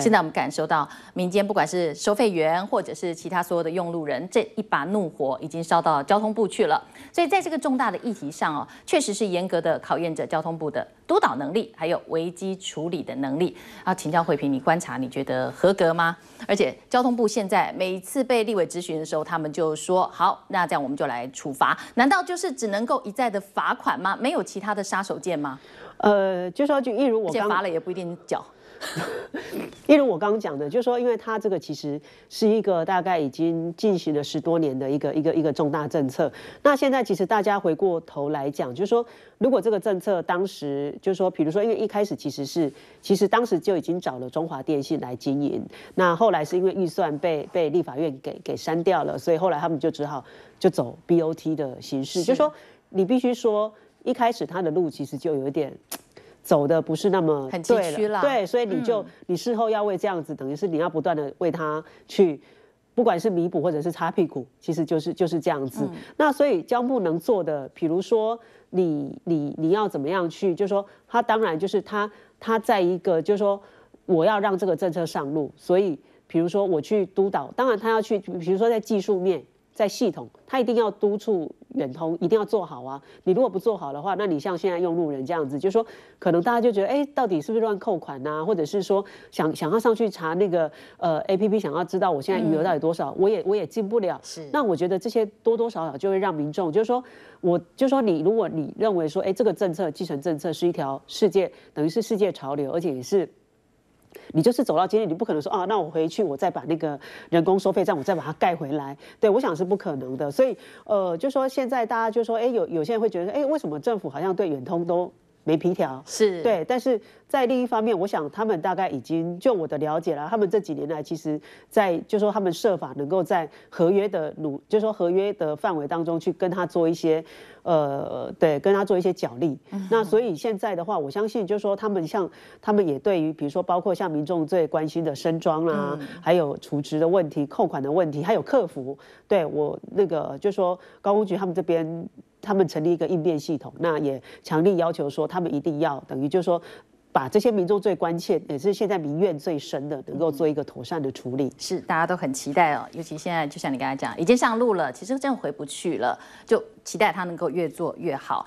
现在我们感受到民间不管是收费员或者是其他所有的用路人，这一把怒火已经烧到交通部去了。所以在这个重大的议题上哦，确实是严格的考验着交通部的督导能力，还有危机处理的能力。啊，请教慧平，你观察，你觉得合格吗？而且交通部现在每一次被立委质询的时候，他们就说好，那这样我们就来处罚。难道就是只能够一再的罚款吗？没有其他的杀手锏吗？呃，就说就一如我罚了也不一定缴。例如我刚刚讲的，就是说，因为它这个其实是一个大概已经进行了十多年的一个一个一个重大政策。那现在其实大家回过头来讲，就是说，如果这个政策当时，就是说，比如说，因为一开始其实是，其实当时就已经找了中华电信来经营。那后来是因为预算被被立法院给给删掉了，所以后来他们就只好就走 BOT 的形式，就是说，你必须说一开始他的路其实就有点。走的不是那么对了，对，所以你就你事后要为这样子，等于是你要不断的为他去，不管是弥补或者是擦屁股，其实就是就是这样子。那所以胶木能做的，比如说你你你要怎么样去，就是说他当然就是他他在一个就是说我要让这个政策上路，所以比如说我去督导，当然他要去，比如说在技术面。在系统，他一定要督促远通一定要做好啊！你如果不做好的话，那你像现在用路人这样子，就说可能大家就觉得，哎，到底是不是乱扣款呐？或者是说想想要上去查那个呃 APP，想要知道我现在余额到底多少，我也我也进不了。是，那我觉得这些多多少少就会让民众就是说，我就说你如果你认为说，哎，这个政策继承政策是一条世界等于是世界潮流，而且也是。你就是走到今天，你不可能说啊，那我回去，我再把那个人工收费站，我再把它盖回来。对我想是不可能的，所以呃，就说现在大家就说，哎，有有些人会觉得，哎，为什么政府好像对远通都？没皮条是对，但是在另一方面，我想他们大概已经就我的了解了，他们这几年来其实，在就说他们设法能够在合约的努，就说合约的范围当中去跟他做一些，呃，对，跟他做一些角力。那所以现在的话，我相信就说他们像他们也对于比如说包括像民众最关心的身装啦，还有储值的问题、扣款的问题，还有客服，对我那个就说高工局他们这边。他们成立一个应变系统，那也强力要求说，他们一定要等于就是说，把这些民众最关切，也是现在民怨最深的，能够做一个妥善的处理。是大家都很期待哦，尤其现在就像你刚才讲，已经上路了，其实真的回不去了，就期待他能够越做越好。